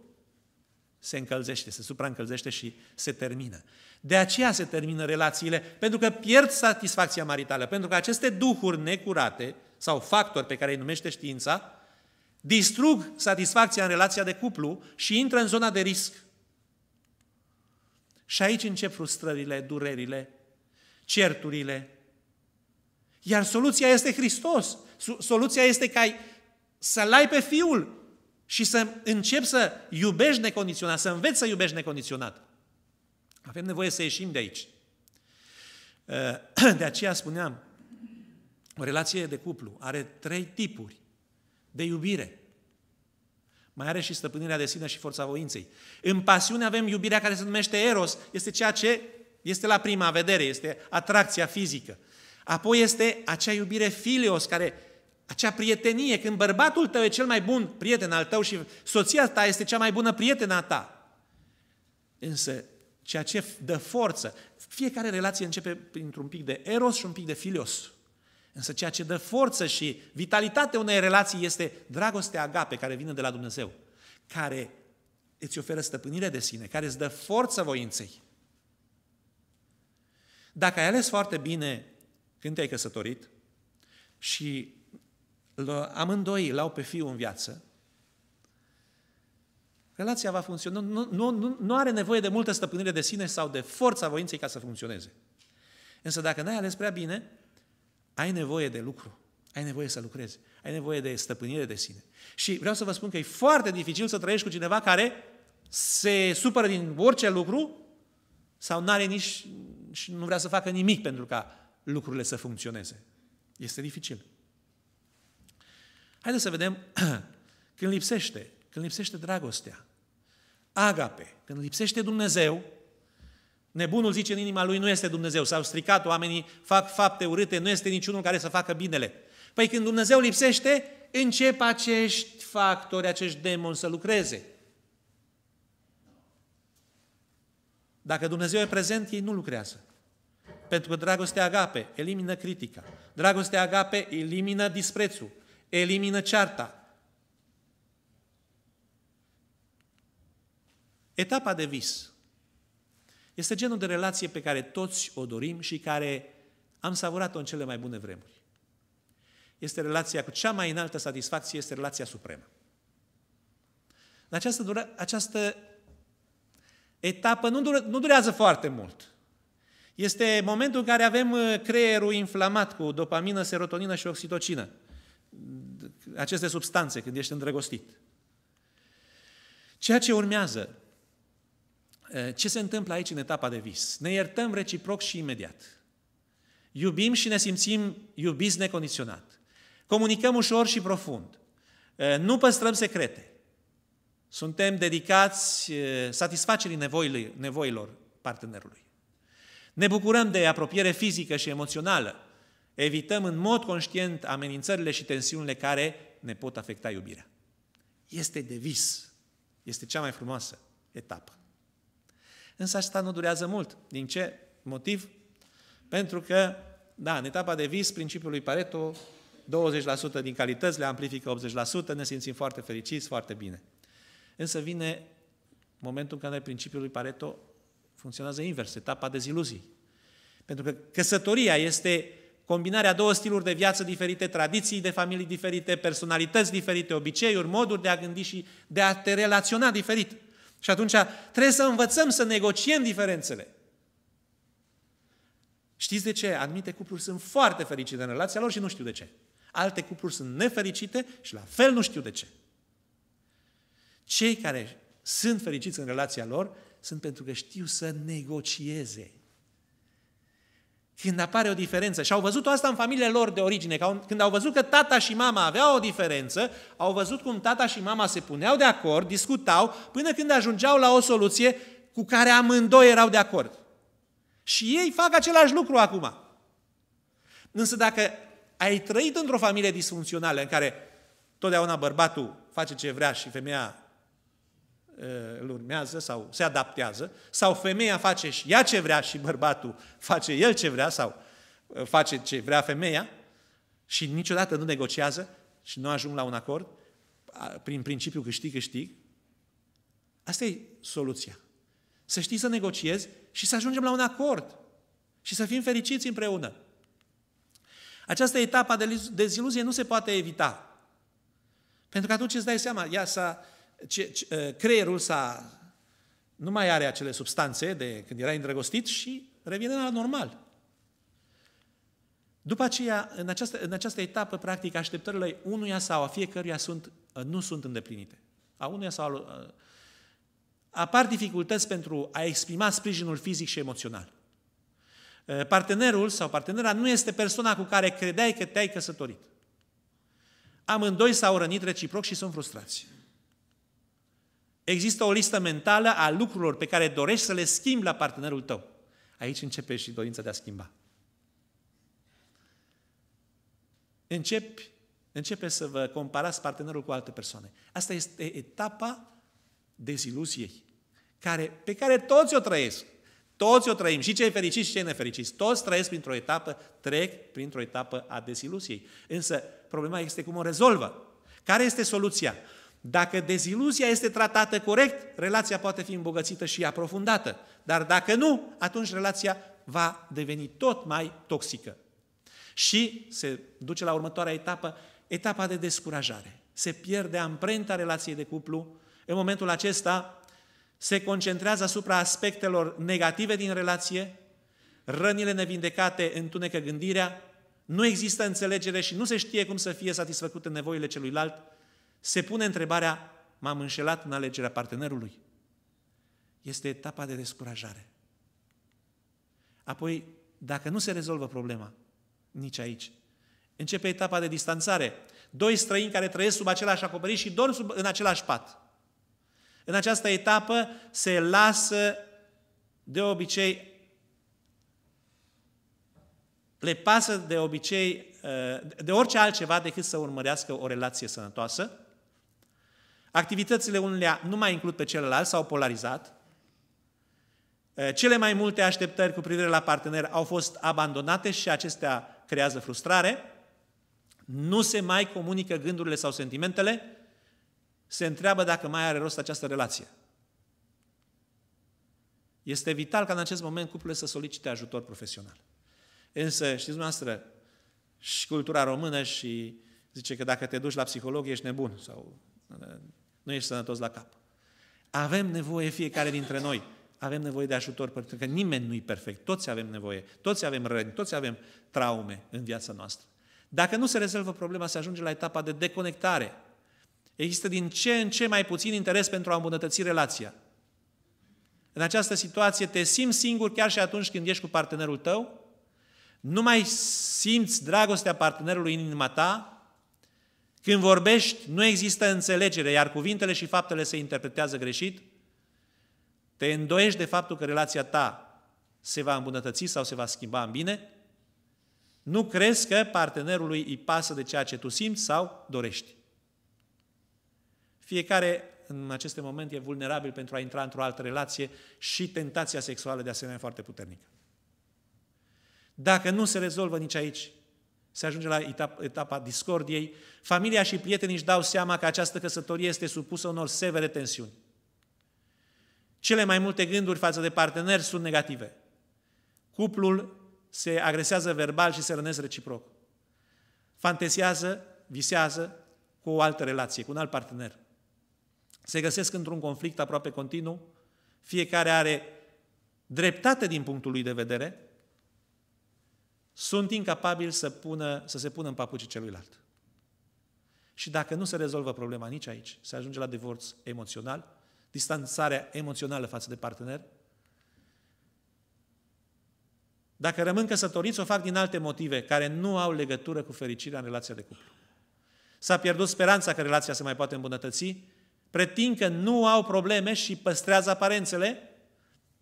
se încălzește, se supraîncălzește și se termină. De aceea se termină relațiile, pentru că pierd satisfacția maritală, pentru că aceste duhuri necurate sau factori pe care îi numește știința, distrug satisfacția în relația de cuplu și intră în zona de risc. Și aici încep frustrările, durerile, certurile. Iar soluția este Hristos. Soluția este ca să-L ai pe Fiul și să începi să iubești necondiționat, să înveți să iubești necondiționat. Avem nevoie să ieșim de aici. [clears throat] De aceea spuneam, o relație de cuplu are trei tipuri de iubire. Mai are și stăpânirea de sine și forța voinței. În pasiune avem iubirea care se numește eros, este ceea ce este la prima vedere, este atracția fizică. Apoi este acea iubire filios care acea prietenie, când bărbatul tău e cel mai bun prieten al tău și soția ta este cea mai bună prietena ta. Însă, ceea ce dă forță, fiecare relație începe printr-un pic de eros și un pic de filios. Însă ceea ce dă forță și vitalitate unei relații este dragostea agape care vine de la Dumnezeu, care îți oferă stăpânire de sine, care îți dă forță voinței. Dacă ai ales foarte bine când te-ai căsătorit și amândoi l-au pe fiul în viață, relația va funcționa. Nu, nu, nu, nu are nevoie de multă stăpânire de sine sau de forța voinței ca să funcționeze. Însă dacă n-ai ales prea bine, ai nevoie de lucru. Ai nevoie să lucrezi. Ai nevoie de stăpânire de sine. Și vreau să vă spun că e foarte dificil să trăiești cu cineva care se supără din orice lucru sau nu are nici și nu vrea să facă nimic pentru ca lucrurile să funcționeze. Este dificil. Haideți să vedem [clears throat] când lipsește, când lipsește dragostea, agape, când lipsește Dumnezeu, nebunul zice în inima lui nu este Dumnezeu, s-au stricat oamenii, fac fapte urâte, nu este niciunul care să facă binele. Păi când Dumnezeu lipsește, încep acești factori, acești demoni să lucreze. Dacă Dumnezeu e prezent, ei nu lucrează. Pentru că dragostea agape elimină critica. Dragostea agape elimină disprețul elimină cearta. Etapa de vis este genul de relație pe care toți o dorim și care am savurat-o în cele mai bune vremuri. Este relația cu cea mai înaltă satisfacție, este relația supremă. În această, dura, această etapă nu, dur, nu durează foarte mult. Este momentul în care avem uh, creierul inflamat cu dopamină, serotonină și oxitocină aceste substanțe când ești îndrăgostit. Ceea ce urmează, eh, ce se întâmplă aici în etapa de vis? Ne iertăm reciproc și imediat. Iubim și ne simțim iubiți necondiționat. Comunicăm ușor și profund. Eh, nu păstrăm secrete. Suntem dedicați eh, satisfacerii nevoilor partenerului. Ne bucurăm de apropiere fizică și emoțională evităm în mod conștient amenințările și tensiunile care ne pot afecta iubirea. Este de vis. Este cea mai frumoasă etapă. Însă asta nu durează mult. Din ce motiv? Pentru că, da, în etapa de vis, principiul lui Pareto, 20% din calități le amplifică 80%, ne simțim foarte fericiți, foarte bine. Însă vine momentul în care principiul lui Pareto funcționează invers, etapa deziluzii. Pentru că căsătoria este Combinarea două stiluri de viață diferite, tradiții de familii diferite, personalități diferite, obiceiuri, moduri de a gândi și de a te relaționa diferit. Și atunci trebuie să învățăm să negociem diferențele. Știți de ce? Anumite cupluri sunt foarte fericite în relația lor și nu știu de ce. Alte cupluri sunt nefericite și la fel nu știu de ce. Cei care sunt fericiți în relația lor sunt pentru că știu să negocieze când apare o diferență. Și au văzut asta în familiile lor de origine. Când au văzut că tata și mama aveau o diferență, au văzut cum tata și mama se puneau de acord, discutau, până când ajungeau la o soluție cu care amândoi erau de acord. Și ei fac același lucru acum. Însă dacă ai trăit într-o familie disfuncțională în care totdeauna bărbatul face ce vrea și femeia Uh, îl urmează sau se adaptează, sau femeia face și ea ce vrea și bărbatul face el ce vrea sau uh, face ce vrea femeia și niciodată nu negociază și nu ajung la un acord, prin principiul câștig-câștig, asta e soluția. Să știi să negociezi și să ajungem la un acord și să fim fericiți împreună. Această etapă de deziluzie nu se poate evita. Pentru că atunci îți dai seama, ea s-a, ce, ce, uh, creierul s-a, nu mai are acele substanțe de când era îndrăgostit și revine la normal. După aceea, în această, în această etapă, practic, așteptările unuia sau a fiecăruia sunt, uh, nu sunt îndeplinite. A unuia sau a, uh, apar dificultăți pentru a exprima sprijinul fizic și emoțional. Partenerul sau partenera nu este persoana cu care credeai că te-ai căsătorit. Amândoi s-au rănit reciproc și sunt frustrați. Există o listă mentală a lucrurilor pe care dorești să le schimbi la partenerul tău. Aici începe și dorința de a schimba. Începi, începe să vă comparați partenerul cu alte persoane. Asta este etapa deziluziei, care, pe care toți o trăiesc. Toți o trăim, și cei fericiți și cei nefericiți. Toți trăiesc printr-o etapă, trec printr-o etapă a desiluziei. Însă problema este cum o rezolvă. Care este soluția? Dacă deziluzia este tratată corect, relația poate fi îmbogățită și aprofundată. Dar dacă nu, atunci relația va deveni tot mai toxică. Și se duce la următoarea etapă, etapa de descurajare. Se pierde amprenta relației de cuplu. În momentul acesta se concentrează asupra aspectelor negative din relație, rănile nevindecate întunecă gândirea, nu există înțelegere și nu se știe cum să fie satisfăcute nevoile celuilalt, se pune întrebarea, m-am înșelat în alegerea partenerului? Este etapa de descurajare. Apoi, dacă nu se rezolvă problema, nici aici, începe etapa de distanțare. Doi străini care trăiesc sub același acoperiș și dorm sub, în același pat. În această etapă se lasă de obicei le pasă de obicei uh, de orice altceva decât să urmărească o relație sănătoasă Activitățile unele nu mai includ pe celălalt, s-au polarizat. Eh, cele mai multe așteptări cu privire la partener au fost abandonate și acestea creează frustrare. Nu se mai comunică gândurile sau sentimentele. Se întreabă dacă mai are rost această relație. Este vital ca în acest moment cuplurile să solicite ajutor profesional. Însă, știți dumneavoastră, și cultura română și zice că dacă te duci la psiholog ești nebun sau eh, nu ești sănătos la cap. Avem nevoie fiecare dintre noi. Avem nevoie de ajutor, pentru că nimeni nu e perfect. Toți avem nevoie. Toți avem răni, toți avem traume în viața noastră. Dacă nu se rezolvă problema, se ajunge la etapa de deconectare. Există din ce în ce mai puțin interes pentru a îmbunătăți relația. În această situație te simți singur chiar și atunci când ești cu partenerul tău, nu mai simți dragostea partenerului în inima ta, când vorbești, nu există înțelegere, iar cuvintele și faptele se interpretează greșit, te îndoiești de faptul că relația ta se va îmbunătăți sau se va schimba în bine, nu crezi că partenerului îi pasă de ceea ce tu simți sau dorești. Fiecare în aceste momente e vulnerabil pentru a intra într-o altă relație și tentația sexuală de asemenea foarte puternică. Dacă nu se rezolvă nici aici, se ajunge la etapa, etapa discordiei. Familia și prietenii își dau seama că această căsătorie este supusă unor severe tensiuni. Cele mai multe gânduri față de parteneri sunt negative. Cuplul se agresează verbal și se rănesc reciproc. Fantesează, visează cu o altă relație, cu un alt partener. Se găsesc într-un conflict aproape continuu, fiecare are dreptate din punctul lui de vedere, sunt incapabili să, pună, să se pună în papucii celuilalt. Și dacă nu se rezolvă problema nici aici, se ajunge la divorț emoțional, distanțarea emoțională față de partener. Dacă rămân căsătoriți, o fac din alte motive care nu au legătură cu fericirea în relația de cuplu. S-a pierdut speranța că relația se mai poate îmbunătăți, pretind că nu au probleme și păstrează aparențele,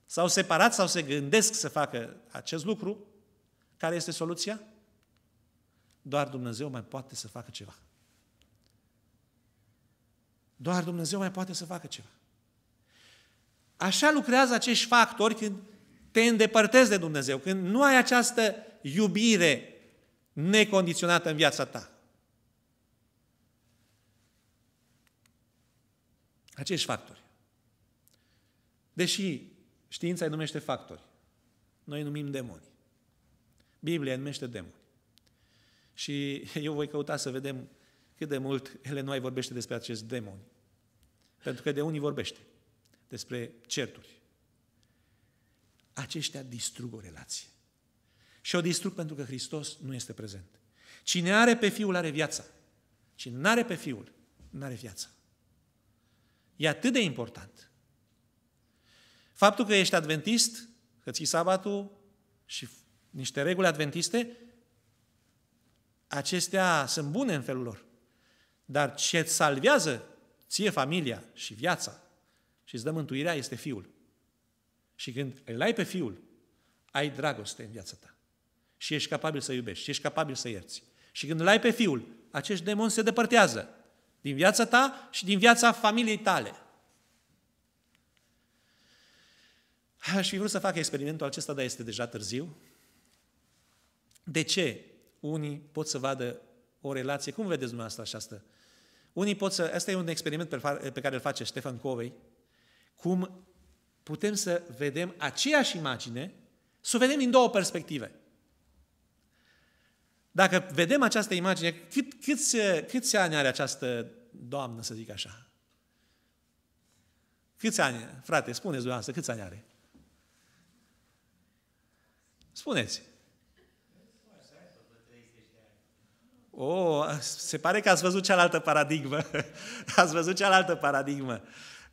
s-au separat sau se gândesc să facă acest lucru, care este soluția? Doar Dumnezeu mai poate să facă ceva. Doar Dumnezeu mai poate să facă ceva. Așa lucrează acești factori când te îndepărtezi de Dumnezeu, când nu ai această iubire necondiționată în viața ta. Acești factori. Deși știința îi numește factori, noi îi numim demoni. Biblia numește demoni. Și eu voi căuta să vedem cât de mult ele nu mai vorbește despre acest demoni. Pentru că de unii vorbește despre certuri. Aceștia distrug o relație. Și o distrug pentru că Hristos nu este prezent. Cine are pe Fiul are viața. Cine nu are pe Fiul, nu are viața. E atât de important. Faptul că ești adventist, că ții sabatul și niște reguli adventiste, acestea sunt bune în felul lor. Dar ce îți salvează ție familia și viața și îți dă mântuirea este Fiul. Și când îl ai pe Fiul, ai dragoste în viața ta. Și ești capabil să iubești, și ești capabil să ierți. Și când îl ai pe Fiul, acești demoni se depărtează din viața ta și din viața familiei tale. Aș fi vrut să fac experimentul acesta, dar este deja târziu. De ce unii pot să vadă o relație? Cum vedeți dumneavoastră asta? Unii pot să... Asta e un experiment pe care îl face Ștefan Covei. Cum putem să vedem aceeași imagine, să o vedem din două perspective. Dacă vedem această imagine, cât, câți, câți ani are această doamnă, să zic așa? Câți ani, frate, spuneți dumneavoastră, câți ani are? Spuneți. Oh, se pare că ați văzut cealaltă paradigmă. [laughs] ați văzut cealaltă paradigmă.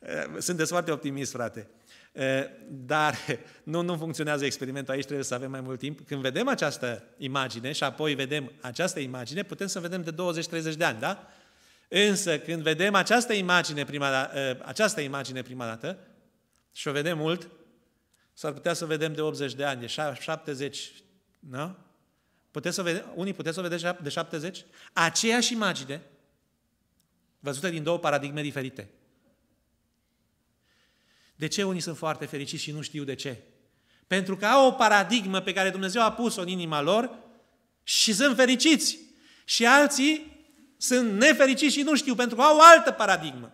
Eh, sunteți foarte optimist, frate. Eh, dar [laughs] nu, nu funcționează experimentul aici, trebuie să avem mai mult timp. Când vedem această imagine și apoi vedem această imagine, putem să vedem de 20-30 de ani, da? Însă când vedem această imagine prima, da- eh, această imagine prima dată și o vedem mult, s-ar putea să vedem de 80 de ani, de 70, nu? Puteți să vede, unii puteți să o vedeți de 70? Aceeași imagine, văzută din două paradigme diferite. De ce unii sunt foarte fericiți și nu știu de ce? Pentru că au o paradigmă pe care Dumnezeu a pus-o în inima lor și sunt fericiți. Și alții sunt nefericiți și nu știu, pentru că au o altă paradigmă.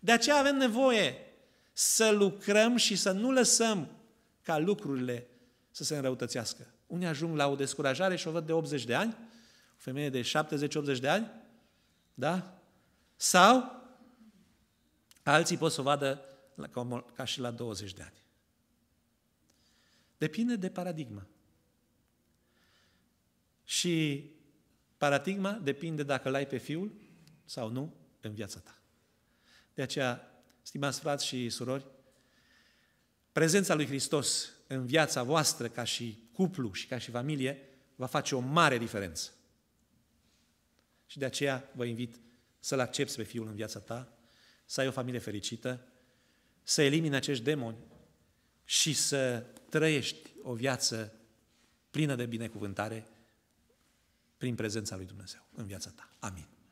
De aceea avem nevoie să lucrăm și să nu lăsăm ca lucrurile să se înrăutățească. Unii ajung la o descurajare și o văd de 80 de ani, o femeie de 70-80 de ani, da? Sau alții pot să o vadă ca și la 20 de ani. Depinde de paradigma. Și paradigma depinde dacă l-ai pe fiul sau nu în viața ta. De aceea, stimați frați și surori, prezența lui Hristos în viața voastră ca și cuplu și ca și familie, va face o mare diferență. Și de aceea vă invit să-L accepți pe Fiul în viața ta, să ai o familie fericită, să elimini acești demoni și să trăiești o viață plină de binecuvântare prin prezența lui Dumnezeu în viața ta. Amin.